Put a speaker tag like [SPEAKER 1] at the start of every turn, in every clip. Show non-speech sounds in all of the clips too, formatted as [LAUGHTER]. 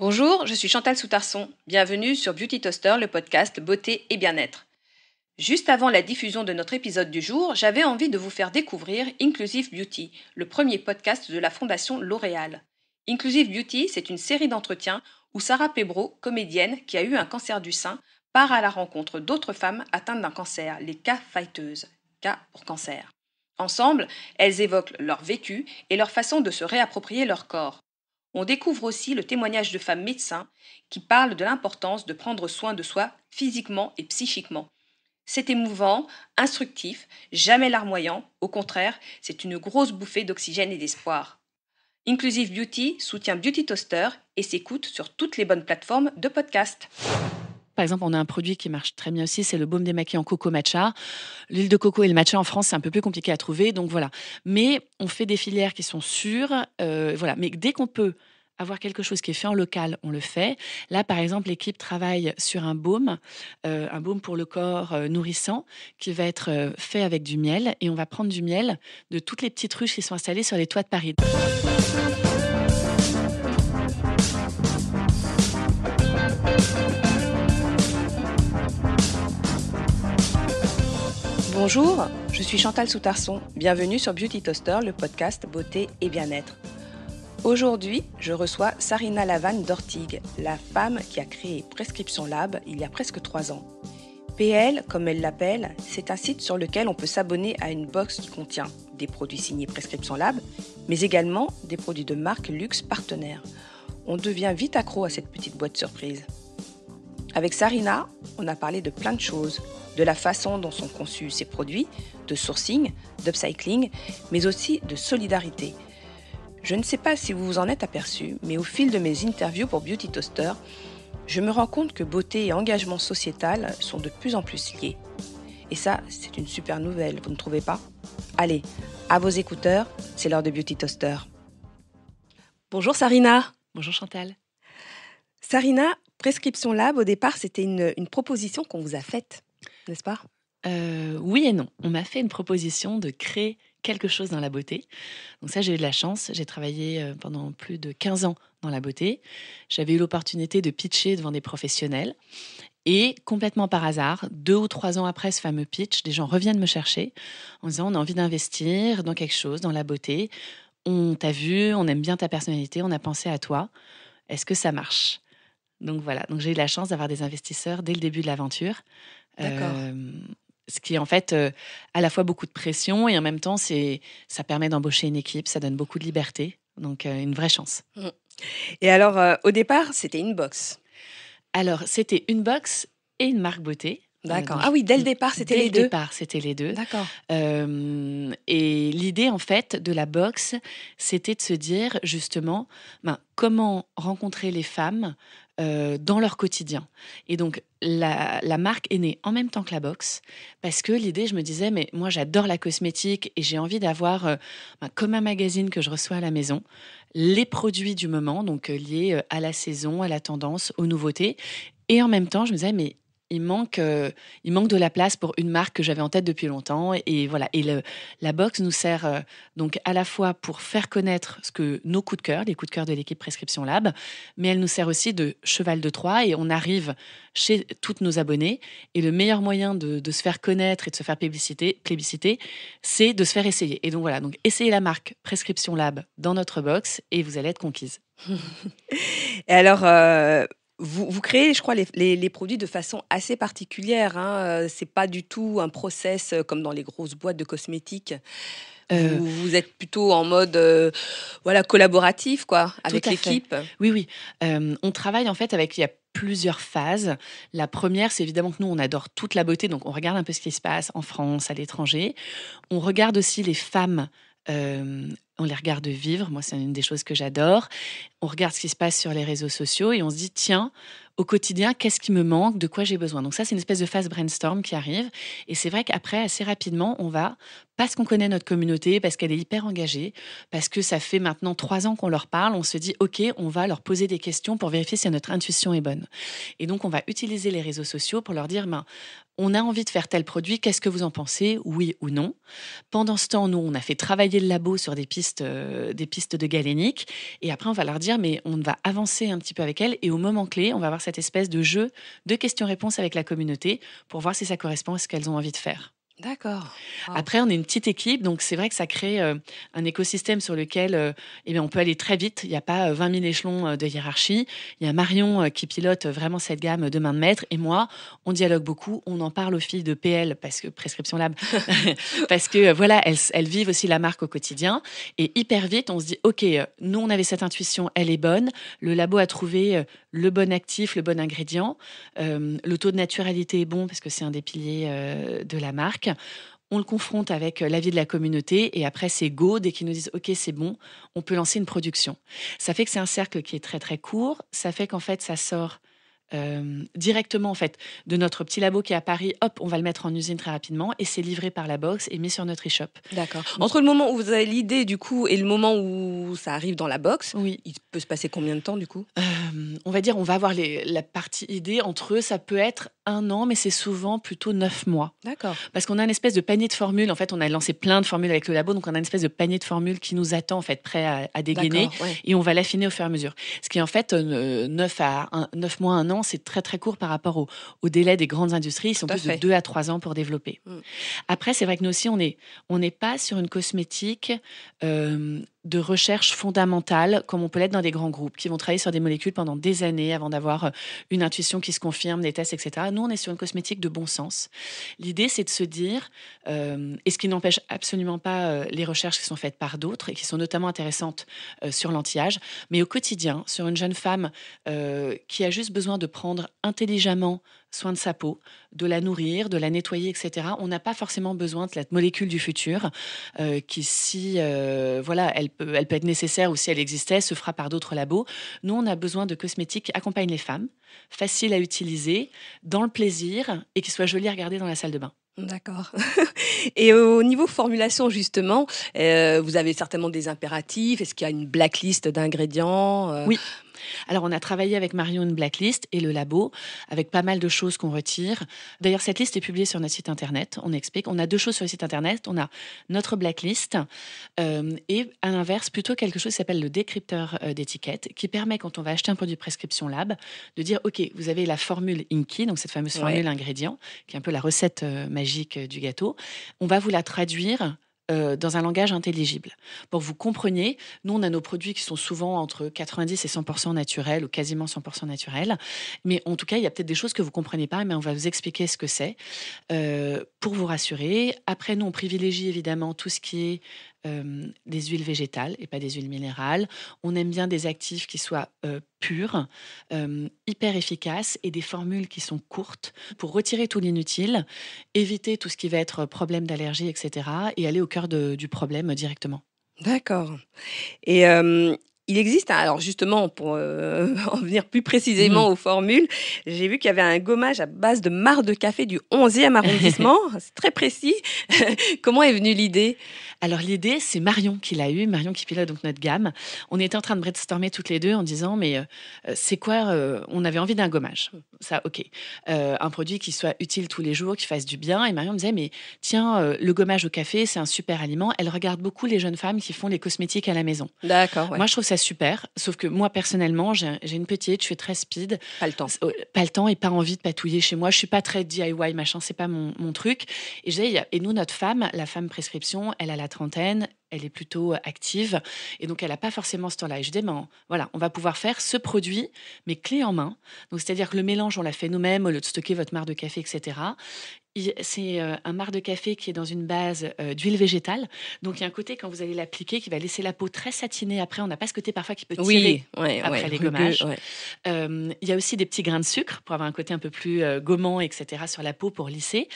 [SPEAKER 1] Bonjour, je suis Chantal Soutarson. Bienvenue sur Beauty Toaster, le podcast Beauté et Bien-être. Juste avant la diffusion de notre épisode du jour, j'avais envie de vous faire découvrir Inclusive Beauty, le premier podcast de la fondation L'Oréal. Inclusive Beauty, c'est une série d'entretiens où Sarah Pebro, comédienne qui a eu un cancer du sein, part à la rencontre d'autres femmes atteintes d'un cancer, les k fighteuses, cas pour cancer. Ensemble, elles évoquent leur vécu et leur façon de se réapproprier leur corps. On découvre aussi le témoignage de femmes médecins qui parlent de l'importance de prendre soin de soi physiquement et psychiquement. C'est émouvant, instructif, jamais larmoyant, au contraire, c'est une grosse bouffée d'oxygène et d'espoir. Inclusive Beauty soutient Beauty Toaster et s'écoute sur toutes les bonnes plateformes de
[SPEAKER 2] podcast. Par exemple, on a un produit qui marche très bien aussi, c'est le baume en coco matcha. L'huile de coco et le matcha en France, c'est un peu plus compliqué à trouver, donc voilà. Mais on fait des filières qui sont sûres, euh, voilà. Mais dès qu'on peut avoir quelque chose qui est fait en local, on le fait. Là, par exemple, l'équipe travaille sur un baume, euh, un baume pour le corps euh, nourrissant, qui va être fait avec du miel. Et on va prendre du miel de toutes les petites ruches qui sont installées sur les toits de Paris.
[SPEAKER 1] Bonjour, je suis Chantal Soutarson. Bienvenue sur Beauty Toaster, le podcast beauté et bien-être. Aujourd'hui, je reçois Sarina Lavanne d'Ortigue, la femme qui a créé Prescription Lab il y a presque trois ans. PL, comme elle l'appelle, c'est un site sur lequel on peut s'abonner à une box qui contient des produits signés Prescription Lab, mais également des produits de marque luxe Partenaires. On devient vite accro à cette petite boîte surprise. Avec Sarina, on a parlé de plein de choses, de la façon dont sont conçus ces produits, de sourcing, d'upcycling, mais aussi de solidarité. Je ne sais pas si vous vous en êtes aperçu, mais au fil de mes interviews pour Beauty Toaster, je me rends compte que beauté et engagement sociétal sont de plus en plus liés. Et ça, c'est une super nouvelle, vous ne trouvez pas Allez, à vos écouteurs, c'est l'heure de Beauty Toaster. Bonjour Sarina. Bonjour Chantal. Sarina,
[SPEAKER 2] Prescription Lab, au départ, c'était une, proposition qu'on vous a faite, n'est-ce pas euh, oui et non. On m'a fait une proposition de créer quelque chose dans la beauté. Donc ça, j'ai eu de la chance. J'ai travaillé euh, pendant plus de 15 ans dans la beauté. J'avais eu l'opportunité de pitcher devant des professionnels. Et complètement par hasard, deux ou trois ans après ce fameux pitch, des gens reviennent me chercher en disant on a envie d'investir dans quelque chose, dans la beauté. On t'a vu, on aime bien ta personnalité, on a pensé à toi. Est-ce que ça marche donc voilà, donc j'ai eu la chance d'avoir des investisseurs dès le début de l'aventure. Euh, ce qui est en fait euh, à la fois beaucoup de pression et en même temps c'est ça permet d'embaucher une équipe, ça donne beaucoup de liberté, donc euh, une vraie chance. Mmh. Et alors au départ c'était une box. Alors c'était une box et une marque beauté. D'accord. ah oui, dès le départ, c'était les, deux. Dès le départ, c'était les deux. D'accord. et l'idée, en fait, de la boxe, c'était de se dire, justement, ben, comment rencontrer les femmes euh, dans leur quotidien. Et donc, la, marque est née en même temps que la boxe, parce que l'idée, je me disais, mais moi, j'adore la cosmétique et j'ai envie d'avoir, euh, ben, comme un magazine que je reçois à la maison, les produits du moment, donc euh, liés à la saison, à la tendance, aux nouveautés. Et en même temps, je me disais, mais il manque, euh, il manque de la place pour une marque que j'avais en tête depuis longtemps. Et voilà. Et la box nous sert euh, donc à la fois pour faire connaître ce que nos coups de cœur, les coups de cœur de l'équipe Prescription Lab, mais elle nous sert aussi de cheval de Troie. Et on arrive chez toutes nos abonnés. Et le meilleur moyen de, se faire connaître et de se faire plébisciter, c'est de se faire essayer. Et donc voilà. Donc essayez la marque Prescription Lab dans notre box et vous allez être conquise. [LAUGHS] et alors, euh, vous,
[SPEAKER 1] créez, je crois, les, produits de façon assez particulière. Hein. Euh, c'est pas du tout un process euh, comme dans les grosses boîtes de cosmétiques. Vous, euh. êtes plutôt en mode
[SPEAKER 2] voilà collaboratif quoi avec l'équipe. Oui oui, on travaille en fait avec il y a plusieurs phases. La première, c'est évidemment que nous, on adore toute la beauté, donc on regarde un peu ce qui se passe en France, à l'étranger. On regarde aussi les femmes euh, on les regarde vivre. Moi, c'est une des choses que j'adore. On regarde ce qui se passe sur les réseaux sociaux et on se dit, tiens, au quotidien, qu'est-ce qui me manque, de quoi j'ai besoin. Donc ça, c'est une espèce de phase brainstorm qui arrive. Et c'est vrai qu'après, assez rapidement, on va, parce qu'on connaît notre communauté, parce qu'elle est hyper engagée, parce que ça fait maintenant trois ans qu'on leur parle, on se dit, OK, on va leur poser des questions pour vérifier si notre intuition est bonne. Et donc, on va utiliser les réseaux sociaux pour leur dire, ben, on a envie de faire tel produit, qu'est-ce que vous en pensez, oui ou non Pendant ce temps, nous, on a fait travailler le labo sur des pistes, euh, des pistes de galénique, et après, on va leur dire, mais on va avancer un petit peu avec elles, et au moment clé, on va avoir cette espèce de jeu de questions-réponses avec la communauté pour voir si ça correspond à ce qu'elles ont envie de faire. D'accord. Après, on est une petite équipe, donc c'est vrai que ça crée euh, un écosystème sur lequel euh, eh bien, on peut aller très vite. Il n'y a pas 20 euh, 000 échelons de hiérarchie. Il y a Marion qui pilote vraiment cette gamme de main de maître. Et moi, on dialogue beaucoup. On en parle aux filles de PL, parce que Prescription Lab, [LAUGHS] [LAUGHS] parce que voilà, elles, vivent aussi la marque au quotidien. Et hyper vite, on se dit, OK, nous, on avait cette intuition, elle est bonne. Le labo a trouvé le bon actif, le bon ingrédient. le taux de naturalité est bon, parce que c'est un des piliers de la marque on le confronte avec euh, l'avis de la communauté et après c'est go dès qu'ils nous disent ok c'est bon, on peut lancer une production. Ça fait que c'est un cercle qui est très très court, ça fait qu'en fait ça sort euh, directement en fait de notre petit labo qui est à Paris. Hop, on va le mettre en usine très rapidement et c'est livré par la box et mis sur notre e-shop. D'accord. Entre le moment où vous avez l'idée du coup et le moment où ça arrive dans la box, oui. il peut se passer combien de temps du coup euh, On va dire, on va avoir les, la partie idée entre eux, ça peut être un an, mais c'est souvent plutôt neuf mois. D'accord. Parce qu'on a une espèce de panier de formules. En fait, on a lancé plein de formules avec le labo, donc on a une espèce de panier de formules qui nous attend en fait prêt à, dégainer et on va l'affiner au fur et à mesure. Ce qui est en fait euh, neuf à mois, un an c'est très très court par rapport au, délai des grandes industries. Ils sont plus de 2 à 3 ans pour développer. Mm. Après, c'est vrai que nous aussi, on n'est on pas sur une cosmétique euh, de recherche fondamentale, comme on peut l'être dans des grands groupes, qui vont travailler sur des molécules pendant des années avant d'avoir euh, une intuition qui se confirme, des tests, etc. Nous, on est sur une cosmétique de bon sens. L'idée, c'est de se dire, euh, et ce qui n'empêche absolument pas euh, les recherches qui sont faites par d'autres, et qui sont notamment intéressantes sur l'anti-âge, mais au quotidien, sur une jeune femme qui a juste besoin de prendre intelligemment soin de sa peau, de la nourrir, de la nettoyer, etc. On n'a pas forcément besoin de la molécule du futur euh, qui, si euh, voilà, elle peut, elle peut être nécessaire ou si elle existait, se fera par d'autres labos. Nous, on a besoin de cosmétiques qui accompagnent les femmes, faciles à utiliser, dans le plaisir et qui soient jolies à regarder dans la salle de bain.
[SPEAKER 1] D'accord. [LAUGHS] Et au niveau formulation, justement, euh, vous avez certainement des impératifs. Est-ce qu'il y a
[SPEAKER 2] une blacklist d'ingrédients Oui, alors on a travaillé avec Marion Blacklist et le labo, avec pas mal de choses qu'on retire. D'ailleurs, cette liste est publiée sur notre site internet, on explique. On a deux choses sur le site internet, on a notre blacklist euh, et à l'inverse, plutôt quelque chose qui s'appelle le décrypteur euh, d'étiquette, qui permet quand on va acheter un produit prescription lab, de dire, OK, vous avez la formule Inky, donc cette fameuse formule ingrédient, qui est un peu la recette euh, magique du gâteau. On va vous la traduire euh, dans un langage intelligible. Pour que vous compreniez, nous, on a nos produits qui sont souvent entre 90 et 100% naturels ou quasiment 100% naturels. Mais en tout cas, il y a peut-être des choses que vous ne comprenez pas, mais on va vous expliquer ce que c'est euh, pour vous rassurer. Après, nous, on privilégie évidemment tout ce qui est euh, des huiles végétales et pas des huiles minérales. On aime bien des actifs qui soient euh, purs, euh, hyper efficaces et des formules qui sont courtes pour retirer tout l'inutile, éviter tout ce qui va être problème d'allergie, etc. et aller au cœur du problème directement. D'accord. Et il existe, hein. alors justement, pour euh, [LAUGHS] en venir plus précisément mm. aux
[SPEAKER 1] formules, j'ai vu qu'il y avait un gommage à base de marc de café du 11e arrondissement. [LAUGHS] c'est très précis.
[SPEAKER 2] [LAUGHS] Comment est venue l'idée Alors l'idée, c'est Marion qui l'a eu. Marion qui pilote donc notre gamme. On était en train de brainstormer toutes les deux en disant, mais euh, euh, c'est quoi On avait envie d'un gommage. Ça, ok. un produit qui soit utile tous les jours, qui fasse du bien. Et Marion me disait, mais tiens, le gommage au café, c'est un super aliment. Elle regarde beaucoup les jeunes femmes qui font les cosmétiques à la maison. D'accord. Moi, je trouve ça super, sauf que moi personnellement, j'ai une petite, je suis très speed. Pas le temps. Pas le temps et pas envie de patouiller chez moi. Je suis pas très DIY, machin, c'est pas mon, truc. Et, et nous, notre femme, la femme prescription, elle a la trentaine, elle est plutôt euh, active et donc elle a pas forcément ce temps-là. Et je dis, ben, voilà, on va pouvoir faire ce produit, mais clé en main. Donc c'est-à-dire que le mélange, on l'a fait nous-mêmes au lieu de stocker votre marre de café, etc c'est euh, un marc de café qui est dans une base euh, d'huile végétale. Donc il y a un côté quand vous allez l'appliquer qui va laisser la peau très satinée. Après, on n'a pas ce côté parfois qui peut tirer après les gommages. Euh, il y a aussi des petits grains de sucre pour avoir un côté un peu plus gommant, etc. sur la peau pour lisser.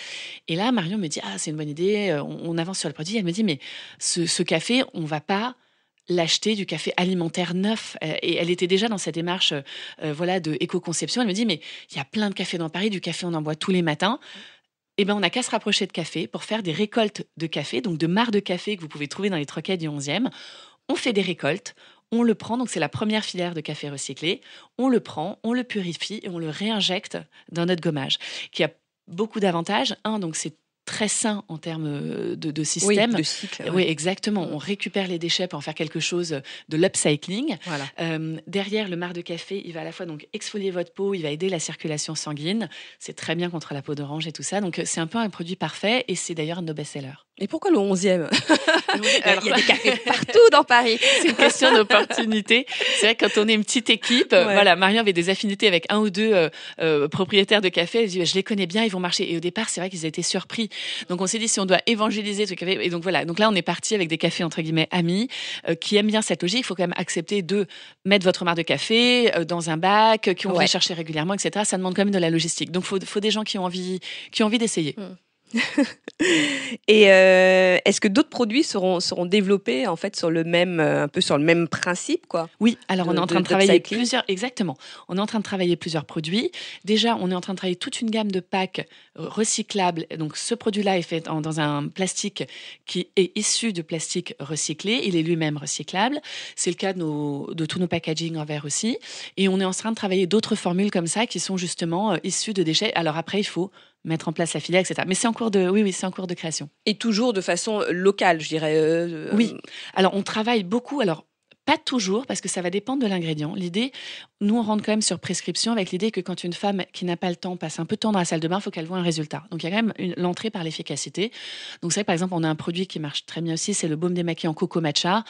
[SPEAKER 2] Et là, Marion me dit ah c'est une bonne idée. On, avance sur le produit. Elle me dit mais ce, café, on va pas l'acheter du café alimentaire neuf. Et elle était déjà dans sa démarche voilà de éco-conception. Elle me dit, mais il y a plein de cafés dans Paris, du café on en boit tous les matins. Eh ben, on n'a qu'à se rapprocher de café pour faire des récoltes de café, donc de mares de café que vous pouvez trouver dans les troquets du 11e. On fait des récoltes, on le prend, donc c'est la première filière de café recyclé, on le prend, on le purifie et on le réinjecte dans notre gommage, qui a beaucoup d'avantages. Un, donc c'est très sain en termes euh, de, système. Oui, de cycle. Oui, exactement. Mm. On récupère les déchets pour en faire quelque chose de l'upcycling. Voilà. Euh, derrière, le marc de café, il va à la fois donc exfolier votre peau, il va aider la circulation sanguine. C'est très bien contre la peau d'orange et tout ça. Donc, euh, c'est un peu un produit parfait et c'est d'ailleurs un de nos best-sellers. Et pourquoi le 11e Alors, Il y a des cafés [LAUGHS] partout dans Paris. C'est une question d'opportunité. C'est vrai que quand on est une petite équipe, voilà, Marion avait des affinités avec un ou deux propriétaires de cafés. Elle dit, bah, je les connais bien, ils vont marcher. Et au départ, c'est vrai qu'ils étaient surpris donc on s'est dit si on doit évangéliser ce café, et donc voilà, donc là on est parti avec des cafés entre guillemets amis euh, qui aiment bien cette logique. Il faut quand même accepter de mettre votre marque de café euh, dans un bac, euh, qui on va chercher régulièrement, etc. Ça demande quand même de la logistique. Donc faut, faut des gens qui ont envie, qui ont envie d'essayer. Mm. [LAUGHS]
[SPEAKER 1] et euh, est-ce que d'autres produits seront, seront développés en fait sur le même euh, un peu sur le même
[SPEAKER 2] principe quoi Oui, alors on est en train de, travailler plusieurs exactement. On est en train de travailler plusieurs produits. Déjà, on est en train de travailler toute une gamme de packs recyclables. Donc ce produit-là est fait dans un plastique qui est issu de plastique recyclé, il est lui-même recyclable. C'est le cas de, de tous nos packaging en verre aussi et on est en train de travailler d'autres formules comme ça qui sont justement euh, issues de déchets. Alors après, il faut mettre en place la filière, etc. Mais c'est en cours de, oui, oui, c'est en cours de création. Et toujours de façon euh, locale, je dirais. Euh, euh, oui. Alors, on travaille beaucoup. Alors, pas toujours, parce que ça va dépendre de l'ingrédient. L'idée, nous, on rentre quand même sur prescription avec l'idée que quand une femme qui n'a pas le temps passe un peu de temps dans la salle de bain, il faut qu'elle voit un résultat. Donc, il y a quand même l'entrée par l'efficacité. Donc, c'est vrai que, par exemple, on a un produit qui marche très bien aussi, c'est le baume en coco matcha.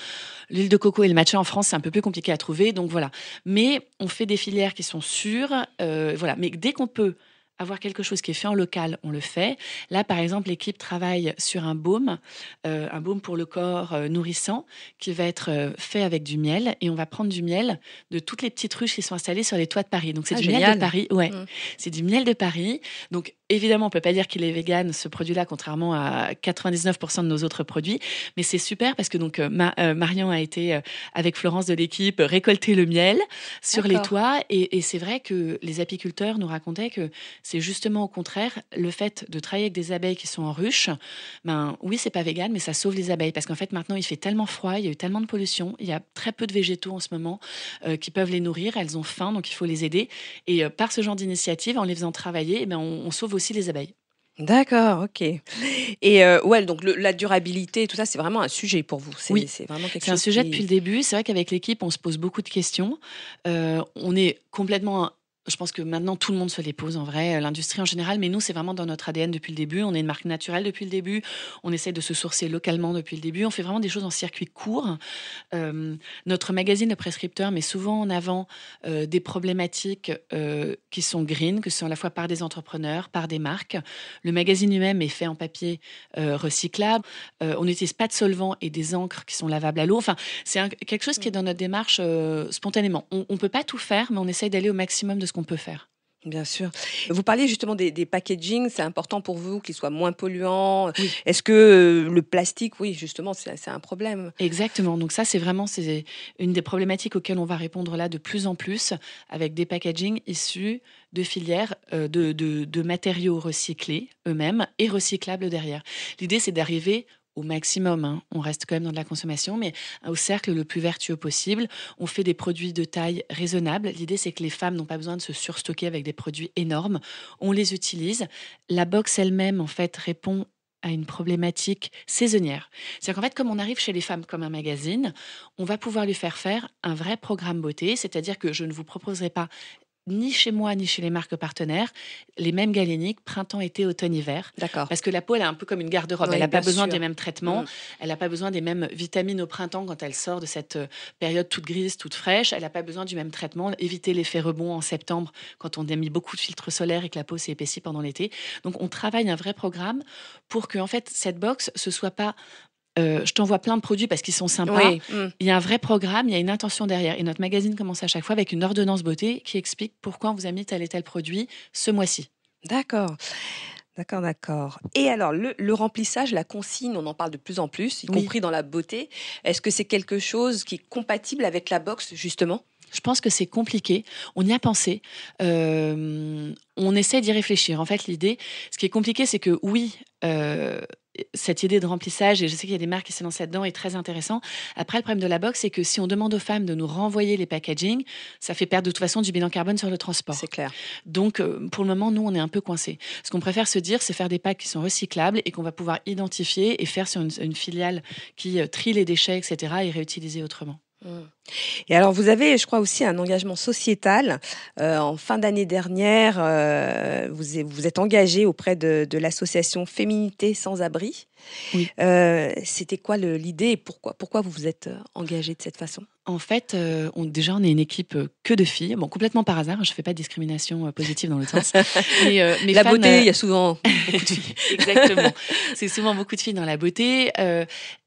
[SPEAKER 2] L'huile de coco et le matcha en France, c'est un peu plus compliqué à trouver. Donc, voilà. Mais on fait des filières qui sont sûres. voilà. Mais dès qu'on peut avoir quelque chose qui est fait en local, on le fait. Là, par exemple, l'équipe travaille sur un baume, euh, un baume pour le corps euh, nourrissant, qui va être euh, fait avec du miel. Et on va prendre du miel de toutes les petites ruches qui sont installées sur les toits de Paris. Donc, c'est ah, du miel de Paris. Ouais. Mmh. C'est du miel de Paris. Donc, évidemment, on peut pas dire qu'il est vegan, ce produit-là, contrairement à 99% de nos autres produits. Mais c'est super parce que donc euh, ma, euh, a été euh, avec Florence de l'équipe récolter le miel sur les toits. Et, c'est vrai que les apiculteurs nous racontaient que c'est justement au contraire le fait de travailler avec des abeilles qui sont en ruche. Ben oui, c'est pas vegan, mais ça sauve les abeilles parce qu'en fait maintenant il fait tellement froid, il y a eu tellement de pollution, il y a très peu de végétaux en ce moment qui peuvent les nourrir. Elles ont faim, donc il faut les aider. Et par ce genre d'initiative, en les faisant travailler, eh ben, on sauve aussi les abeilles.
[SPEAKER 1] D'accord, ok.
[SPEAKER 2] Et euh, ouais, donc la durabilité, tout ça, c'est vraiment un sujet pour vous. oui, c'est vraiment quelque un sujet depuis le début. C'est vrai qu'avec l'équipe, on se pose beaucoup de questions. Euh, on est complètement je pense que maintenant tout le monde se les pose en vrai, euh, l'industrie en général, mais nous c'est vraiment dans notre ADN depuis le début, on est une marque naturelle depuis le début, on essaie de se sourcer localement depuis le début, on fait vraiment des choses en circuit court. Euh, notre magazine de prescripteurs met souvent en avant euh, des problématiques qui sont green, que ce soit à la fois par des entrepreneurs, par des marques. Le magazine lui-même est fait en papier recyclable, on n'utilise pas de solvants et des encres qui sont lavables à l'eau, enfin c'est quelque chose qui est dans notre démarche spontanément. On ne peut pas tout faire, mais on essaye d'aller au maximum de qu'on peut faire
[SPEAKER 1] Bien sûr. Vous parlez justement des, des packaging, c'est important pour vous qu'ils soient moins polluants. Est-ce
[SPEAKER 2] que euh, le plastique, oui, justement, c'est un problème Exactement. Donc ça, c'est vraiment c'est une des problématiques auxquelles on va répondre là de plus en plus avec des packaging issus de filières euh, de, de matériaux recyclés eux-mêmes et recyclables derrière. L'idée, c'est d'arriver au maximum. Hein. On reste quand même dans de la consommation, mais au cercle le plus vertueux possible. On fait des produits de taille raisonnable. L'idée, c'est que les femmes n'ont pas besoin de se surstocker avec des produits énormes. On les utilise. La box elle-même, en fait, répond à une problématique saisonnière. C'est-à-dire qu'en fait, comme on arrive chez les femmes comme un magazine, on va pouvoir lui faire faire un vrai programme beauté, c'est-à-dire que je ne vous proposerai pas ni chez moi ni chez les marques partenaires les mêmes galéniques printemps, été, automne, hiver. D'accord. Parce que la peau, elle est un peu comme une garde-robe. elle n'a pas besoin des mêmes traitements. Mm. Elle n'a pas besoin des mêmes vitamines au printemps quand elle sort de cette euh, période toute grise, toute fraîche. Elle n'a pas besoin du même traitement. Éviter l'effet rebond en septembre quand on a mis beaucoup de filtres solaires et que la peau s'est épaissie pendant l'été. Donc on travaille un vrai programme pour que en fait cette box ce soit pas euh, je t'envoie plein de produits parce qu'ils sont sympas. Hmm. Il y a un vrai programme, il y a une intention derrière. Et notre magazine commence à chaque fois avec une ordonnance beauté qui explique pourquoi on vous a mis tel et tel produit ce mois-ci. D'accord. D'accord, d'accord. Et alors, le, remplissage, la
[SPEAKER 1] consigne, on en parle de plus en plus, y compris dans la beauté. Est-ce que c'est quelque chose qui est compatible
[SPEAKER 2] avec la boxe, justement je pense que c'est compliqué. On y a pensé. Euh, on essaie d'y réfléchir. En fait, l'idée, ce qui est compliqué, c'est que oui, euh, cette idée de remplissage, et je sais qu'il y a des marques qui se lancent là-dedans, est très intéressant. Après, le problème de la box, c'est que si on demande aux femmes de nous renvoyer les packaging, ça fait perdre de toute façon du bilan carbone sur le transport. C'est clair. Donc, euh, pour le moment, nous, on est un peu coincés. Ce qu'on préfère se dire, c'est faire des packs qui sont recyclables et qu'on va pouvoir identifier et faire sur une filiale qui euh, trie les déchets, etc., et réutiliser autrement.
[SPEAKER 1] Mm. Et alors, vous avez, je crois, aussi un engagement sociétal. Euh, en fin d'année dernière, euh, vous vous êtes engagé auprès de, l'association Féminité sans abri.
[SPEAKER 2] Oui. Euh, c'était quoi l'idée et pourquoi, pourquoi vous vous êtes engagé de cette façon En fait, on, déjà, on est une équipe que de filles. Bon, complètement par hasard, je ne fais pas de discrimination positive dans le sens. [LAUGHS] la beauté, il y a souvent [LAUGHS] beaucoup de filles. Exactement. C'est souvent beaucoup de filles dans la beauté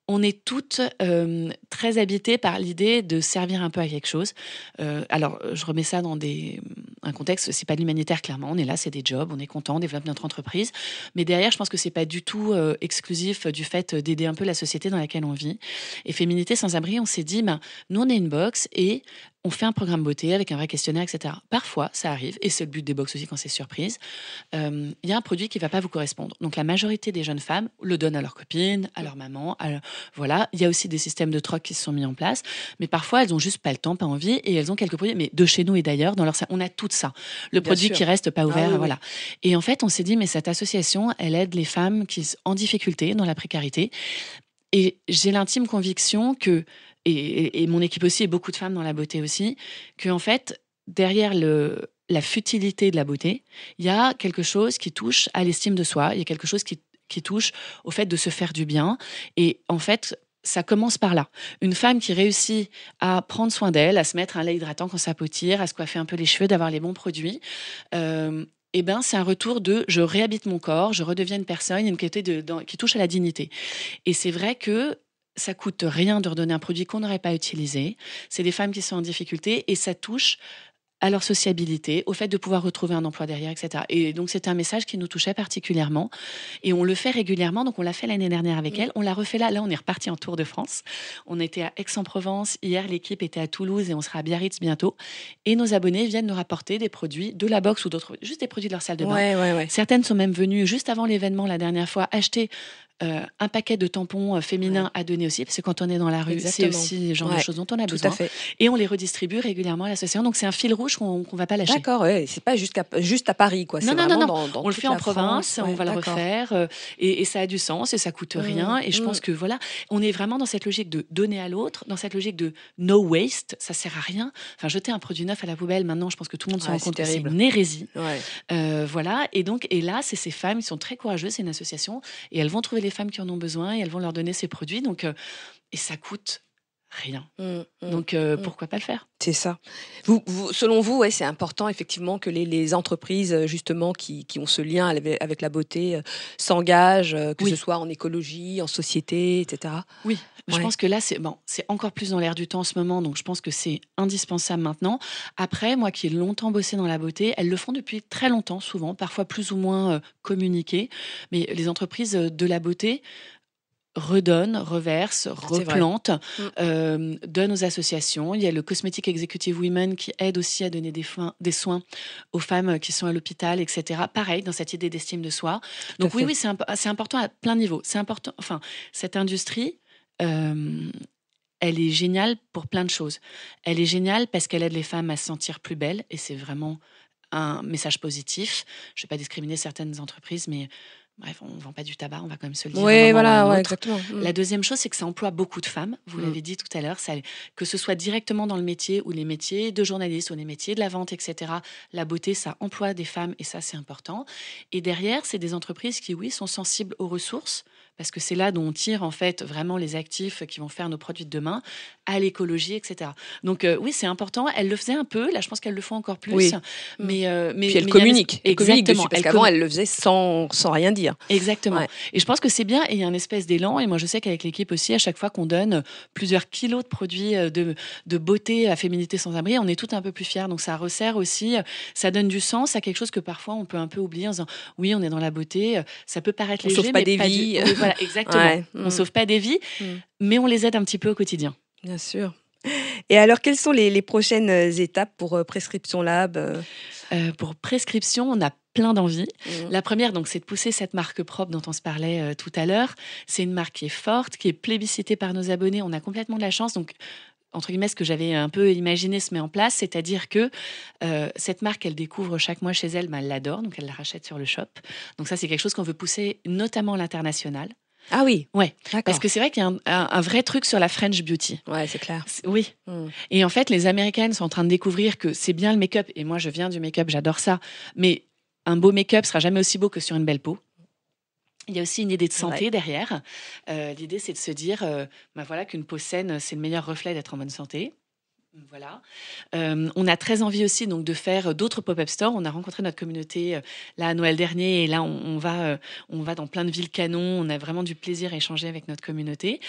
[SPEAKER 2] on est toutes euh, très habitées par l'idée de servir un peu à quelque chose. Euh, alors, je remets ça dans un contexte, c'est pas de l'humanitaire clairement. On est là, c'est des jobs, on est content, on développe notre entreprise. Mais derrière, je pense que c'est pas du tout euh, exclusif du fait d'aider un peu la société dans laquelle on vit. Et féminité sans abri, on s'est dit, ben, nous on est une box et on fait un programme beauté avec un vrai questionnaire, etc. Parfois, ça arrive, et c'est le but des box aussi quand c'est surprise, euh, il y a un produit qui ne va pas vous correspondre. Donc la majorité des jeunes femmes le donnent à leurs copines, à leur maman, voilà. Il y a aussi des systèmes de troc qui sont mis en place, mais parfois elles n'ont juste pas le temps, pas envie, et elles ont quelques produits, mais de chez nous et d'ailleurs, dans leur on a tout ça. Le produit qui reste pas ah ouvert, voilà. Et en fait, on s'est dit, mais cette association, elle aide les femmes qui sont en difficulté, dans la précarité, et j'ai l'intime conviction que et, mon équipe aussi, et beaucoup de femmes dans la beauté aussi, que en fait, derrière le, la futilité de la beauté, il y a quelque chose qui touche à l'estime de soi, il y a quelque chose qui, touche au fait de se faire du bien. Et en fait, ça commence par là. Une femme qui réussit à prendre soin d'elle, à se mettre un lait hydratant quand ça potire, à se coiffer un peu les cheveux, d'avoir les bons produits, euh, eh ben, c'est un retour de je réhabite mon corps, je redeviens une personne, une qui touche à la dignité. Et c'est vrai que ça coûte rien de redonner un produit qu'on n'aurait pas utilisé. C'est des femmes qui sont en difficulté et ça touche à leur sociabilité, au fait de pouvoir retrouver un emploi derrière, etc. Et donc c'est un message qui nous touchait particulièrement. Et on le fait régulièrement, donc on l'a fait l'année dernière avec mmh. elle, on l'a refait là, là on est reparti en Tour de France. On était à Aix-en-Provence, hier l'équipe était à Toulouse et on sera à Biarritz bientôt. Et nos abonnés viennent nous rapporter des produits de la boxe ou d'autres, juste des produits de leur salle de bain. Certaines sont même venues juste avant l'événement la dernière fois acheter euh, un paquet de tampons euh, féminins à donner aussi, parce que quand on est dans la rue, c'est aussi le genre de choses dont on a besoin. Et on les redistribue régulièrement à l'association. Donc c'est un fil rouge qu'on ne va pas lâcher. D'accord, c'est pas juste à Paris, quoi. Non, non, non, non. on le fait en province, on va le refaire, euh, et, ça a du sens et ça coûte mmh, rien. Et je mmh. pense que voilà, on est vraiment dans cette logique de donner à l'autre, dans cette logique de no waste, ça sert à rien. Enfin, jeter un produit neuf à la poubelle. Maintenant, je pense que tout le monde se rend compte c'est une hérésie. voilà. Et donc, et là, c'est ces femmes, qui sont très courageuses. C'est une association, et elles vont trouver des femmes qui en ont besoin et elles vont leur donner ces produits. Donc, euh, et ça coûte rien. Mmh, mmh, donc euh,
[SPEAKER 1] mmh. pourquoi pas le faire C'est ça. Vous, selon vous, c'est important effectivement que les, entreprises euh, justement qui, ont ce lien avec, la beauté euh, s'engagent, que ce soit en écologie,
[SPEAKER 2] en société, etc. Oui, je pense que là c'est bon, encore plus dans l'air du temps en ce moment. Donc je pense que c'est indispensable maintenant. Après, moi qui ai longtemps bossé dans la beauté, elles le font depuis très longtemps, souvent, parfois plus ou moins communiquées. mais les entreprises de la beauté redonne, reverse, replante, mm. euh, donne aux associations. Il y a le Cosmetic Executive Women qui aide aussi à donner des, soins aux femmes qui sont à l'hôpital, etc. Pareil, dans cette idée d'estime de soi. Donc oui, oui, c'est important à plein niveau. C'est important. Enfin, cette industrie. Euh, elle est géniale pour plein de choses. Elle est géniale parce qu'elle aide les femmes à se sentir plus belles, et c'est vraiment un message positif. Je ne vais pas discriminer certaines entreprises, mais Bref, on ne vend pas du tabac, on va quand même se le dire. Oui, voilà, exactement. Mm. La deuxième chose, c'est que ça emploie beaucoup de femmes. Vous mm. l'avez dit tout à l'heure, que ce soit directement dans le métier ou les métiers de journaliste ou les métiers de la vente, etc. La beauté, ça emploie des femmes et ça, c'est important. Et derrière, c'est des entreprises qui, oui, sont sensibles aux ressources, parce que c'est là dont on tire en fait vraiment les actifs qui vont faire nos produits de demain, à l'écologie, etc. Donc euh, oui, c'est important. Elle le faisait un peu. Là, je pense qu'elle le fait encore plus. Mais, euh, mais Puis elle communique. Elle, communique parce qu'avant, elle le faisait sans, rien dire. Exactement. Et je pense que c'est bien. Et il y a un espèce d'élan. Et moi, je sais qu'avec l'équipe aussi, à chaque fois qu'on donne plusieurs kilos de produits euh, de, beauté à féminité sans abri, on est tout un peu plus fiers. Donc ça resserre aussi. Ça donne du sens à quelque chose que parfois on peut un peu oublier en disant oui, on est dans la beauté. Ça peut paraître on léger, pas des exactement. On ne mm. sauve pas des vies, mm. mais on les aide un petit peu au quotidien. Bien sûr. Et alors, quelles sont les, prochaines euh, étapes pour euh, Prescription Lab euh? Pour Prescription, on a plein d'envies. Mm. La première, donc, c'est de pousser cette marque propre dont on se parlait tout à l'heure. C'est une marque qui est forte, qui est plébiscitée par nos abonnés. On a complètement de la chance. Donc, entre guillemets, ce que j'avais un peu imaginé se met en place, c'est-à-dire que euh, cette marque, elle découvre chaque mois chez elle, bah, elle l'adore, donc elle la rachète sur le shop. Donc ça, c'est quelque chose qu'on veut pousser notamment l'international. Ah oui, ouais. Parce que c'est vrai qu'il y a un, vrai truc sur la French beauty. Ouais, c'est clair. Oui. Hmm. Et en fait, les Américaines sont en train de découvrir que c'est bien le make-up. Et moi, je viens du make-up, j'adore ça. Mais un beau make-up sera jamais aussi beau que sur une belle peau. Il y a aussi une idée de santé derrière. Euh, l'idée, c'est de se dire, euh, bah voilà, qu'une peau saine, c'est le meilleur reflet d'être en bonne santé. Voilà. Euh, on a très envie aussi donc de faire d'autres pop-up stores. On a rencontré notre communauté là à Noël dernier et là on, va on va dans plein de villes canons. On a vraiment du plaisir à échanger avec notre communauté.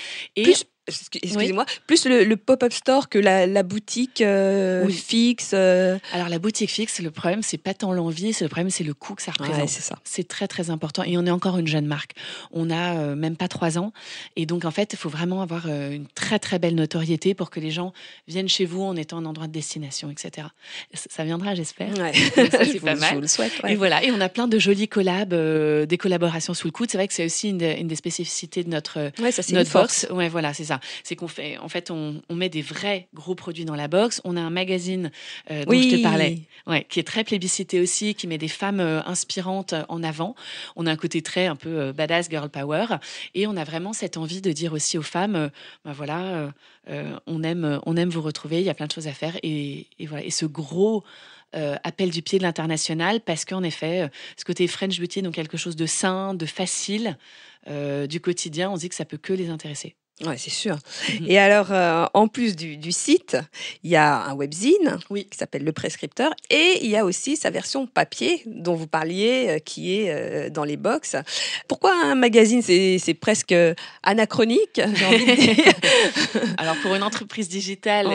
[SPEAKER 2] Excusez-moi, plus le, pop-up store que la, boutique euh, fixe. Euh. Alors la boutique fixe, le problème c'est pas tant l'envie, le problème c'est le coût que ça représente. c'est très très important et on est encore une jeune marque. On a euh, même pas trois ans et donc en fait il faut vraiment avoir une très très belle notoriété pour que les gens viennent chez vous en étant un endroit de destination, etc. Ça, viendra, j'espère. [LAUGHS] [LAUGHS] c'est pas mal. Je le souhaite. Et voilà et on a plein de jolis collabs, des collaborations sous le coude. C'est vrai que c'est aussi une, des spécificités de notre, notre force. Ouais voilà c'est ça. C'est qu'on fait, en fait, on, met des vrais gros produits dans la box. On a un magazine euh, dont je te parlais, qui est très plébiscité aussi, qui met des femmes euh, inspirantes euh, en avant. On a un côté très un peu badass girl power, et on a vraiment cette envie de dire aussi aux femmes, bah voilà, on aime, on aime vous retrouver. Il y a plein de choses à faire, et, voilà. ce gros appel du pied de l'international parce qu'en effet, ce côté French Beauty, donc quelque chose de sain, de facile, du quotidien, on dit que ça peut que les intéresser. Ouais, c'est sûr.
[SPEAKER 1] Mhm. Et alors, euh, en plus du, du site, il y a un webzine oui. qui s'appelle Le Prescripteur et il y a aussi sa version papier dont vous parliez, euh, qui est euh, dans les box. Pourquoi un magazine C'est presque anachronique, [LAUGHS]
[SPEAKER 2] alors, pour une entreprise digitale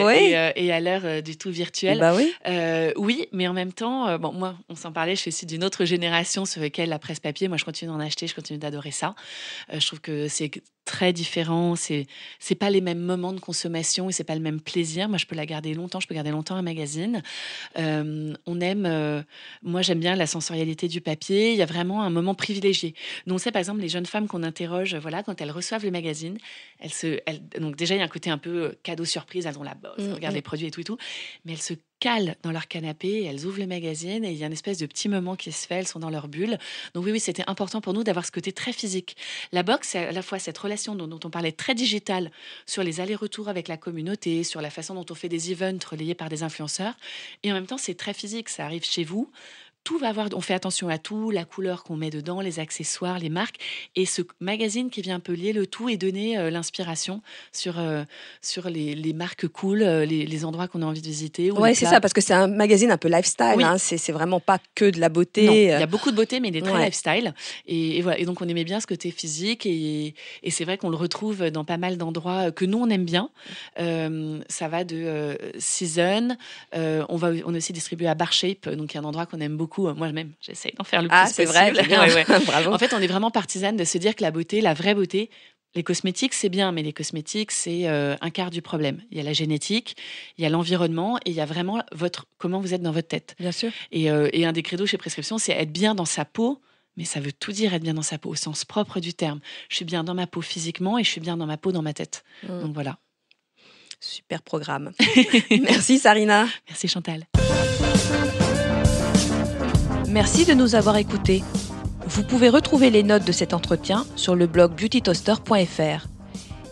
[SPEAKER 2] et, à l'heure du tout virtuel, bah oui. oui, mais en même temps, bon, moi, on s'en parlait, je suis aussi d'une autre génération sur laquelle la presse papier, moi, je continue d'en acheter, je continue d'adorer ça. je trouve que c'est très différent. C'est c'est pas les mêmes moments de consommation et c'est pas le même plaisir. Moi, je peux la garder longtemps. Je peux garder longtemps un magazine. Euh, on aime. Euh, moi, j'aime bien la sensorialité du papier. Il y a vraiment un moment privilégié. Donc, c'est par exemple les jeunes femmes qu'on interroge. Voilà, quand elles reçoivent le magazine, elles se. donc déjà, il y a un côté un peu euh, cadeau surprise. Elles ont la bosse, mmh, elles regardent mmh. les produits et tout et tout. Mais elles se calent dans leur canapé, elles ouvrent le magazine et il y a une espèce de petit moment qui se fait, elles sont dans leur bulle. Donc oui, oui, c'était important pour nous d'avoir ce côté très physique. La boxe, c'est à la fois cette relation dont, dont on parlait très digitale sur les allers-retours avec la communauté, sur la façon dont on fait des events relayés par des influenceurs, et en même temps, c'est très physique, ça arrive chez vous, tout va avoir, on fait attention à tout, la couleur qu'on met dedans, les accessoires, les marques. Et ce magazine qui vient un peu lier le tout et donner euh, l'inspiration sur, euh, sur les, les, marques cool, euh, les, endroits qu'on a envie de visiter. Oui, c'est ça, parce
[SPEAKER 1] que c'est un magazine un peu lifestyle. Oui. Hein,
[SPEAKER 2] c'est vraiment pas que de la beauté. Non, il y a beaucoup de beauté, mais il est très lifestyle. Et, voilà. Et donc, on aimait bien ce côté physique. Et, et c'est vrai qu'on le retrouve dans pas mal d'endroits que nous, on aime bien. ça va de Season. on, va, on aussi distribuer à Bar Shape, donc il y a un endroit qu'on aime beaucoup euh, moi-même. J'essaye d'en faire le ah, plus c'est vrai. [LAUGHS] [LAUGHS] En fait, on est vraiment partisane de se dire que la beauté, la vraie beauté, les cosmétiques, c'est bien, mais les cosmétiques, c'est euh, un quart du problème. Il y a la génétique, il y a l'environnement et il y a vraiment votre comment vous êtes dans votre tête. Bien sûr. Euh, et, un des credos chez Prescription, c'est être bien dans sa peau, mais ça veut tout dire être bien dans sa peau, au sens propre du terme. Je suis bien dans ma peau physiquement et je suis bien dans ma peau dans ma tête. Mmh. Donc voilà. Super programme. [LAUGHS] Merci Sarina. Merci Chantal. Merci
[SPEAKER 1] de nous avoir écoutés. Vous pouvez retrouver les notes de cet entretien sur le blog beautytoaster.fr.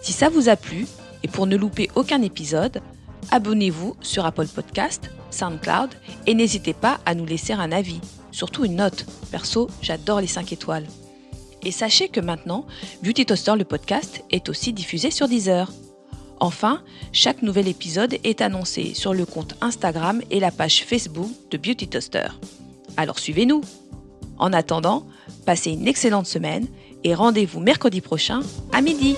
[SPEAKER 1] Si ça vous a plu, et pour ne louper aucun épisode, abonnez-vous sur Apple Podcast, SoundCloud et n'hésitez pas à nous laisser un avis, surtout une note. Perso, j'adore les 5 étoiles. Et sachez que maintenant, Beauty Toaster le podcast est aussi diffusé sur Deezer. Enfin, chaque nouvel épisode est annoncé sur le compte Instagram et la page Facebook de Beauty Toaster. Alors suivez-nous. En attendant, passez une excellente semaine et rendez-vous mercredi prochain à midi.